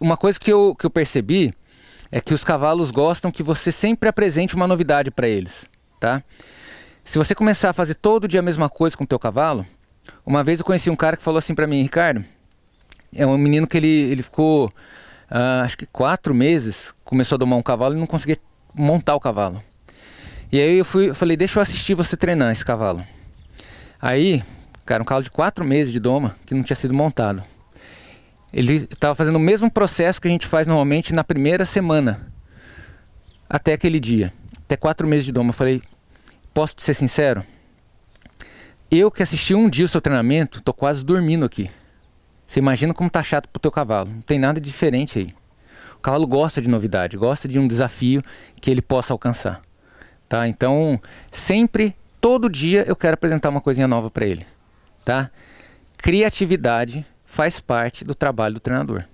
uma coisa que eu, que eu percebi é que os cavalos gostam que você sempre apresente uma novidade para eles, tá? Se você começar a fazer todo dia a mesma coisa com o teu cavalo, uma vez eu conheci um cara que falou assim para mim, Ricardo, é um menino que ele, ele ficou, uh, acho que quatro meses, começou a domar um cavalo e não conseguia montar o cavalo. E aí eu fui, eu falei, deixa eu assistir você treinar esse cavalo. Aí, cara, um cavalo de quatro meses de doma que não tinha sido montado. Ele estava fazendo o mesmo processo que a gente faz normalmente na primeira semana, até aquele dia, até quatro meses de doma. Eu falei, posso te ser sincero? Eu que assisti um dia o seu treinamento, tô quase dormindo aqui. Você imagina como tá chato pro teu cavalo. Não tem nada diferente aí. O cavalo gosta de novidade, gosta de um desafio que ele possa alcançar. Tá? Então, sempre, todo dia eu quero apresentar uma coisinha nova para ele, tá? Criatividade faz parte do trabalho do treinador.